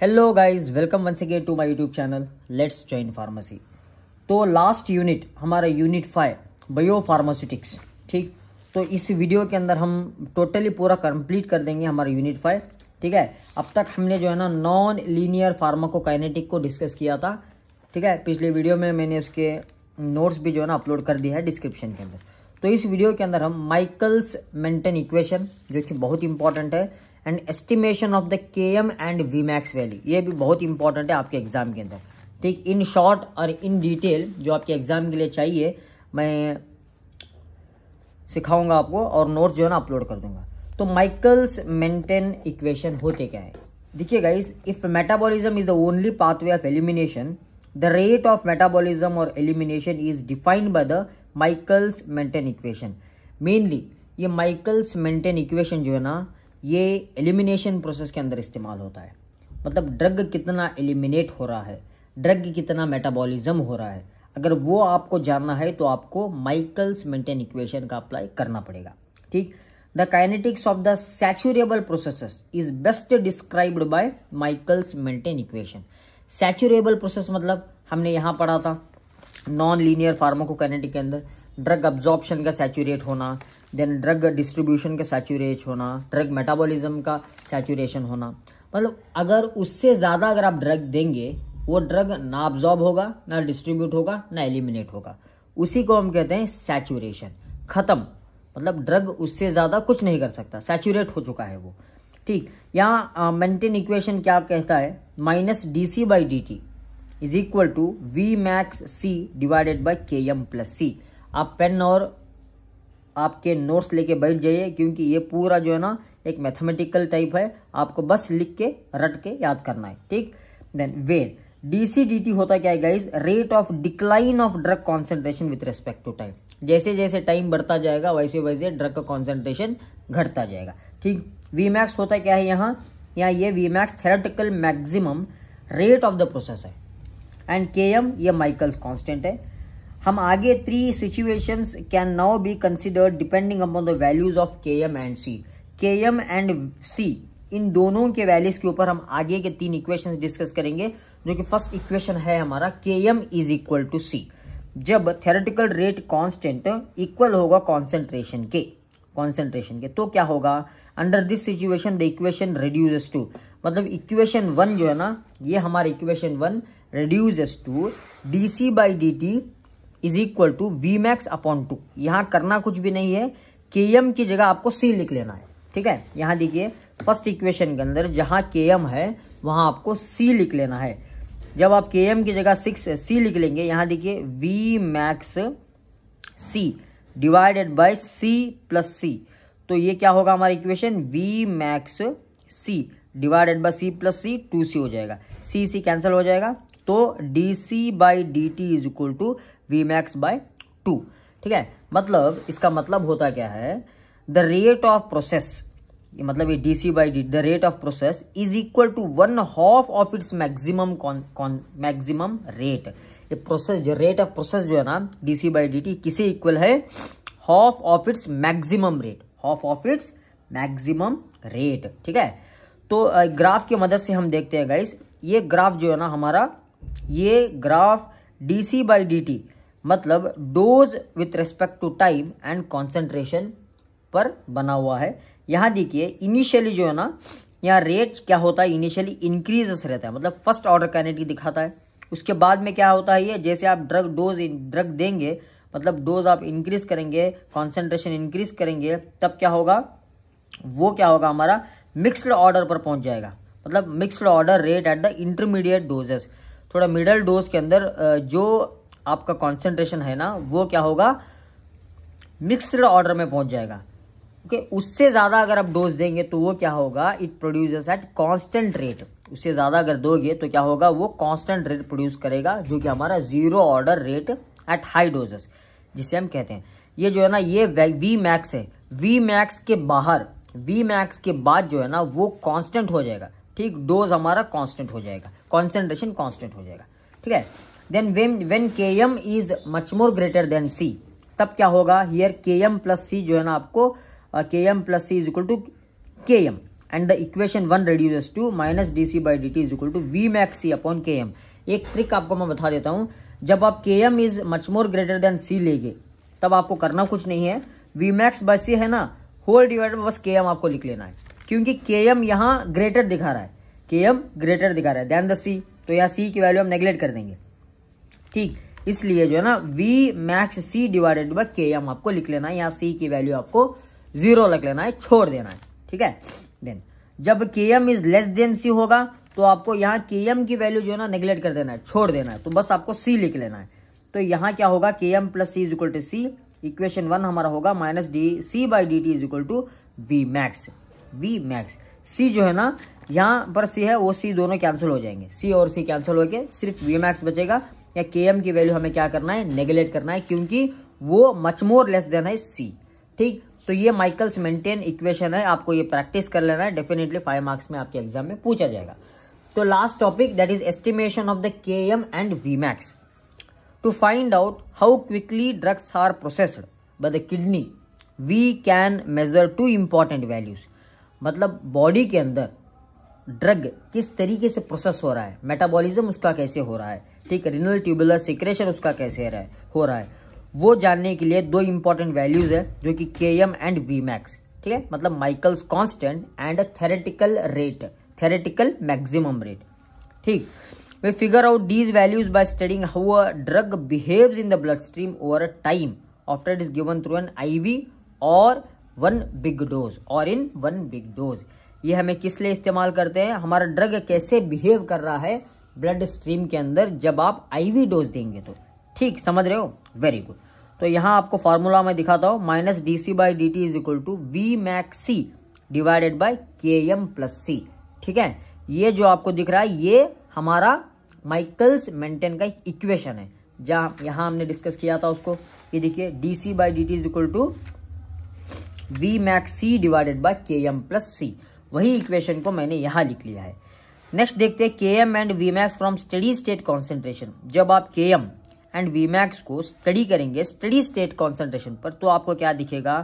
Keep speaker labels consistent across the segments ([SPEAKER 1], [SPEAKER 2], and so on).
[SPEAKER 1] hello guys welcome once again to my YouTube channel let's join pharmacy तो last unit हमारा unit five biopharmaceutics ठीक तो इस video के अंदर हम टोटली पूरा कंप्लीट कर देंगे हमारा यूनिट फाइव ठीक है अब तक हमने जो है ना नॉन लीनियर फार्माकोकाइनेटिक को डिस्कस किया था ठीक है पिछले वीडियो में मैंने उसके नोट्स भी जो है ना अपलोड कर दिया है डिस्क्रिप्शन के अंदर तो इस वीडियो के अंदर हम माइकल्स मेंटन इक्वेशन जो कि बहुत इंपॉर्टेंट है and estimation of the K M and V max value ये भी बहुत इंपॉर्टेंट है आपके एग्जाम के अंदर ठीक इन शॉर्ट और इन डिटेल जो आपके एग्जाम के लिए चाहिए मैं सिखाऊंगा आपको और नोट्स जो है ना अपलोड कर दूंगा तो माइकल्स मेंटेन इक्वेशन होते क्या है देखिए guys if metabolism is the only pathway of elimination the rate of metabolism और elimination is defined by the Michaelis Menten equation mainly ये माइकल्स मेंटेन इक्वेशन जो है ना ये एलिमिनेशन प्रोसेस के अंदर इस्तेमाल होता है मतलब ड्रग कितना एलिमिनेट हो रहा है ड्रग कितना मेटाबॉलिज्म हो रहा है अगर वो आपको जानना है तो आपको माइकल्स मेंटेन इक्वेशन का अप्लाई करना पड़ेगा ठीक the kinetics of the saturable processes is best described by Michaelis Menten equation saturable process मतलब हमने यहाँ पढ़ा था नॉन लीनियर फार्माकोकाइनेटिक के अंदर ड्रग अब्जॉर्प्शन का सैचुरेट होना देन ड्रग डिस्ट्रीब्यूशन का सैचुरेट होना ड्रग मेटाबॉलिज्म का सैचुरेशन होना मतलब अगर उससे ज़्यादा अगर आप ड्रग देंगे वो ड्रग ना ऑब्जॉर्ब होगा ना डिस्ट्रीब्यूट होगा ना एलिमिनेट होगा उसी को हम कहते हैं सैचुरेशन ख़त्म मतलब ड्रग उससे ज़्यादा कुछ नहीं कर सकता सैचुरेट हो चुका है वो ठीक यहाँ मेंटेन इक्वेशन क्या कहता है minus D C by D T is equal to V max C divided by K M plus C आप पेन और आपके नोट्स लेके बैठ जाइए क्योंकि ये पूरा जो है ना एक मैथमेटिकल टाइप है आपको बस लिख के रट के याद करना है ठीक देन वेर डीसीडीटी होता क्या है guys rate of decline of drug concentration with respect to time जैसे जैसे टाइम बढ़ता जाएगा वैसे वैसे ड्रग का कॉन्सेंट्रेशन घटता जाएगा ठीक वी मैक्स होता क्या है यहाँ यहाँ ये V max theoretical maximum rate of the process है एंड के एम ये माइकल्स कॉन्स्टेंट है हम आगे three situations can now be considered depending upon the values of K M and C K M and सी इन दोनों के values के ऊपर हम आगे के तीन इक्वेशंस डिस्कस करेंगे जो कि फर्स्ट इक्वेशन है हमारा K M is equal to C जब थेरेटिकल रेट कॉन्स्टेंट इक्वल होगा कॉन्सेंट्रेशन के कॉन्सेंट्रेशन के तो क्या होगा under this situation the equation reduces to मतलब इक्वेशन वन जो है ना ये हमारा equation one reduces to D C by D T is equal to V max upon two यहां करना कुछ भी नहीं है के एम की जगह आपको सी लिख लेना है ठीक है यहां देखिए फर्स्ट इक्वेशन के अंदर जहां के एम है वहां आपको सी लिख लेना है जब आप के एम की जगह सिक्स सी लिख लेंगे यहां देखिए V max C divided by C plus C तो ये क्या होगा हमारा equation V max C divided by C plus C two C हो जाएगा सी सी कैंसिल हो जाएगा तो D C by D T is equal to V max by two ठीक है मतलब इसका मतलब होता क्या है द रेट ऑफ प्रोसेस मतलब ये D C by D the rate of process is equal to one half of its maximum maximum rate ये प्रोसेस जो रेट ऑफ प्रोसेस जो है ना D C by D T किसे equal है half of its maximum rate half of its maximum rate ठीक है तो ग्राफ की मदद से हम देखते हैं गाइस ये ग्राफ जो है ना हमारा ये graph D C by D T मतलब dose with respect to time and concentration पर बना हुआ है यहाँ देखिए इनिशियली जो है ना यहाँ रेट क्या होता है इनिशियली इंक्रीजेस रहता है मतलब फर्स्ट ऑर्डर काइनेटिक दिखाता है उसके बाद में क्या होता है ये जैसे आप ड्रग डोज ड्रग देंगे मतलब डोज आप इंक्रीज करेंगे कॉन्सेंट्रेशन इंक्रीज करेंगे तब क्या होगा वो क्या होगा हमारा मिक्सड ऑर्डर पर पहुंच जाएगा मतलब mixed order rate at the intermediate doses थोड़ा मिडल डोज के अंदर जो आपका कॉन्सेंट्रेशन है ना वो क्या होगा मिक्सड ऑर्डर में पहुंच जाएगा ओके okay, उससे ज़्यादा अगर आप डोज देंगे तो वो क्या होगा it produce at constant rate उससे ज़्यादा अगर दोगे तो क्या होगा वो कांस्टेंट रेट प्रोड्यूस करेगा जो कि हमारा zero order rate at high doses जिसे हम कहते हैं ये जो है ना ये वी मैक्स है वी मैक्स के बाहर वी मैक्स के बाद जो है ना वो कॉन्स्टेंट हो जाएगा ठीक डोज हमारा कॉन्स्टेंट हो जाएगा कॉन्सेंट्रेशन कॉन्स्टेंट हो जाएगा ठीक है then when when K M is much more greater than C तब क्या होगा हियर के एम प्लस सी जो है ना आपको K M plus C is equal to K M and the equation one reduce to minus D C by D T is equal to V max C upon K M एक trick आपको मैं बता देता हूँ जब आप K M is much more greater than C लेंगे तब आपको करना कुछ नहीं है वी मैक्स बाई सी है ना होल डिवाइड बस के एम आपको लिख लेना है क्योंकि के एम यहाँ ग्रेटर दिखा रहा है के एम ग्रेटर दिखा रहा है देन द सी तो यहाँ सी की वैल्यू हम नेग्लेक्ट कर देंगे ठीक इसलिए जो है ना V max C divided by K M आपको लिख लेना है यहाँ सी की वैल्यू आपको जीरो लिख लेना है छोड़ देना है ठीक है देन जब K M is less than C होगा तो आपको यहाँ के एम की वैल्यू जो है ना निगलेक्ट कर देना है छोड़ देना है तो बस आपको सी लिख लेना है तो यहाँ क्या होगा K M plus C is equal to C equation one हमारा होगा minus D C by D T is equal to V max V max C जो है ना यहाँ पर सी है वो सी दोनों कैंसिल हो जाएंगे सी और सी कैंसिल होकर सिर्फ वी मैक्स बचेगा या के एम की वैल्यू हमें क्या करना है नेगलेक्ट करना है क्योंकि वो मच मोर लेस देन है सी ठीक तो ये माइकल्स मेंटेन इक्वेशन है आपको ये प्रैक्टिस कर लेना है डेफिनेटली फाइव मार्क्स में आपके एग्जाम में पूछा जाएगा तो last topic that is estimation of the K M and V max to find out how quickly drugs are processed by the kidney we can measure two important values मतलब body के अंदर drug किस तरीके से process हो रहा है metabolism उसका कैसे हो रहा है ठीक है रिनल ट्यूबुलर सिक्रेशन उसका कैसे रहा है हो रहा है वो जानने के लिए दो इंपॉर्टेंट वैल्यूज है जो कि के एम एंड वी मैक्स ठीक है मतलब Michaelis constant and theoretical rate theoretical maximum rate ठीक way we figure out these values by studying how a drug behaves in the bloodstream over a time after it is given through an iv और one big dose और in one big dose ये हमें किस लिए इस्तेमाल करते हैं हमारा ड्रग कैसे बिहेव कर रहा है ब्लड स्ट्रीम के अंदर जब आप आईवी डोज देंगे तो ठीक समझ रहे हो वेरी गुड तो यहाँ आपको फॉर्मूला मैं दिखाता हूँ minus D C by D T is equal to V max C divided by K M plus C ठीक है ये जो आपको दिख रहा है ये हमारा माइकल्स मेंटेन का इक्वेशन है जहाँ यहाँ हमने डिस्कस किया था उसको ये देखिए D C by D T is equal to V max C divided by K M plus C वही इक्वेशन को मैंने यहाँ लिख लिया है नेक्स्ट देखते हैं K M and V max from steady state concentration जब आप K M and V max को स्टडी करेंगे स्टडी स्टेट कॉन्सेंट्रेशन पर तो आपको क्या दिखेगा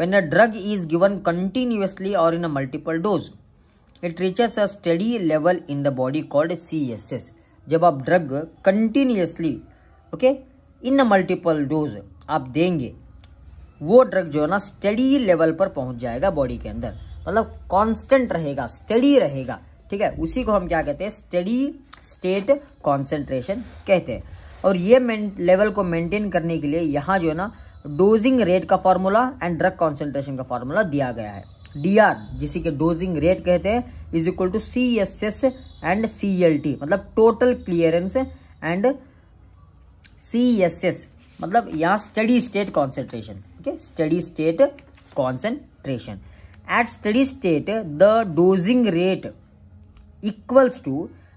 [SPEAKER 1] ड्रग इज गिवन कंटिन्यूसली और in a multiple dose it dose a steady level in the body called C S S जब आप drug continuously okay in multiple dose आप देंगे वो ड्रग जो है ना स्टडी लेवल पर पहुंच जाएगा बॉडी के अंदर मतलब कॉन्स्टेंट रहेगा स्टडी रहेगा ठीक है उसी को हम क्या कहते हैं स्टडी स्टेट कॉन्सेंट्रेशन कहते हैं और ये लेवल को मेंटेन करने के लिए यहाँ जो है ना डोजिंग रेट का फॉर्मूला एंड ड्रग कॉन्सेंट्रेशन का फॉर्मूला दिया गया है डी आर जिसे के डोजिंग रेट कहते हैं is equal to C S S and C L T मतलब total clearance and C S S मतलब यहाँ steady state concentration okay steady state concentration at steady state the dosing rate equals to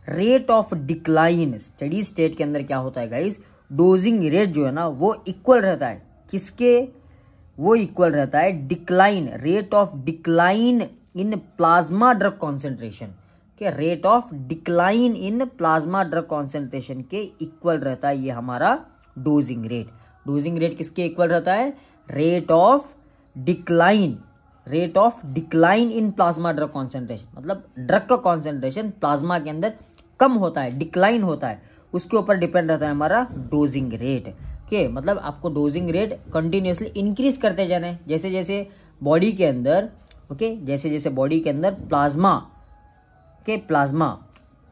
[SPEAKER 1] rate of decline steady state के अंदर क्या होता है guys dosing rate जो है ना वो इक्वल रहता है किसके वो इक्वल रहता है decline rate of decline in plasma drug concentration के rate of decline in plasma drug concentration के इक्वल रहता है ये हमारा डोजिंग रेट डोजिंग रेट किसके इक्वल रहता है rate of decline rate of decline in plasma drug concentration मतलब ड्रग का कॉन्सेंट्रेशन प्लाज्मा के अंदर कम होता है डिक्लाइन होता है उसके ऊपर डिपेंड रहता है हमारा डोजिंग रेट के मतलब आपको डोजिंग रेट कंटिन्यूसली इंक्रीज करते जाना है जैसे जैसे बॉडी के अंदर ओके जैसे जैसे बॉडी के अंदर प्लाज्मा के प्लाज्मा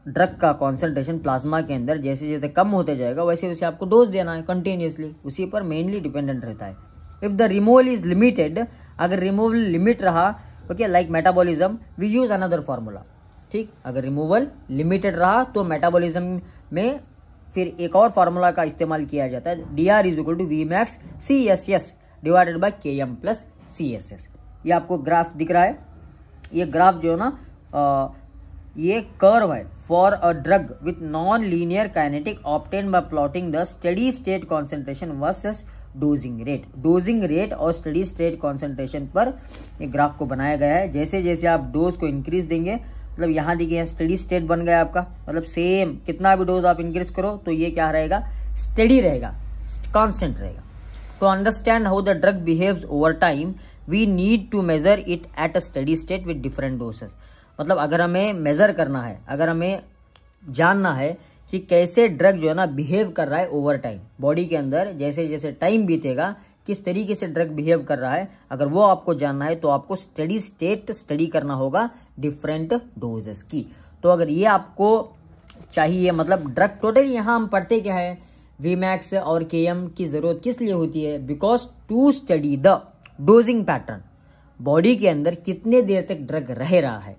[SPEAKER 1] ड्रग का कॉन्सेंट्रेशन प्लाज्मा के अंदर जैसे जैसे कम होते जाएगा वैसे वैसे आपको डोज देना है कंटिन्यूसली उसी पर मेनली डिपेंडेंट रहता है if the removal is limited अगर रिमूवल लिमिट रहा okay like metabolism we use another formula ठीक अगर रिमूवल लिमिटेड रहा तो मेटाबॉलिज्म में फिर एक और फार्मूला का इस्तेमाल किया जाता है D R is equal to V max C S S divided by K M plus C S S ये आपको ग्राफ दिख रहा है ये ग्राफ जो है ना ये कर्व है for a drug with non linear kinetic obtained by plotting the steady state concentration versus dosing rate dosing rate और स्टडी स्टेट कॉन्सेंट्रेशन पर एक ग्राफ को बनाया गया है जैसे जैसे आप डोज को इंक्रीज देंगे मतलब यहाँ देखिए स्टडी स्टेट बन गया आपका मतलब सेम कितना भी डोज आप इंक्रीज करो तो ये क्या रहेगा स्टडी रहेगा कॉन्स्टेंट रहेगा to understand how the drug behave over time we need to measure it at a steady state with different doses मतलब अगर हमें मेजर करना है अगर हमें जानना है कि कैसे ड्रग जो है ना बिहेव कर रहा है ओवर टाइम बॉडी के अंदर जैसे जैसे टाइम बीतेगा किस तरीके से ड्रग बिहेव कर रहा है अगर वो आपको जानना है तो आपको स्टडी स्टेट स्टडी करना होगा डिफरेंट डोजेस की तो अगर ये आपको चाहिए मतलब ड्रग टोटल यहाँ हम पढ़ते क्या है वी मैक्स और के एम की ज़रूरत किस लिए होती है because to study the dosing pattern body के अंदर कितने देर तक ड्रग रह रहा है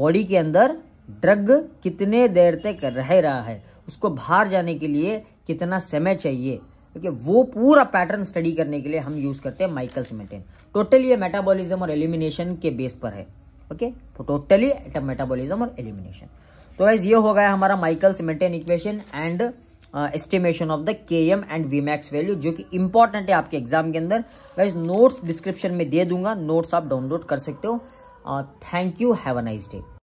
[SPEAKER 1] बॉडी के अंदर ड्रग कितने देर तक रह रहा है उसको बाहर जाने के लिए कितना समय चाहिए ओके वो पूरा पैटर्न स्टडी करने के लिए हम यूज करते हैं माइकल्स मेटेन टोटल ये मेटाबॉलिज्म और एलिमिनेशन के बेस पर है ओके टोटली मेटाबॉलिज्म और एलिमिनेशन तो वाइज ये हो गया हमारा Michaelis Menten equation and estimation of the K M and V max value जो कि इंपॉर्टेंट है आपके एग्जाम के अंदर वाइज नोट्स डिस्क्रिप्शन में दे दूंगा नोट्स आप डाउनलोड कर सकते हो thank you have a nice day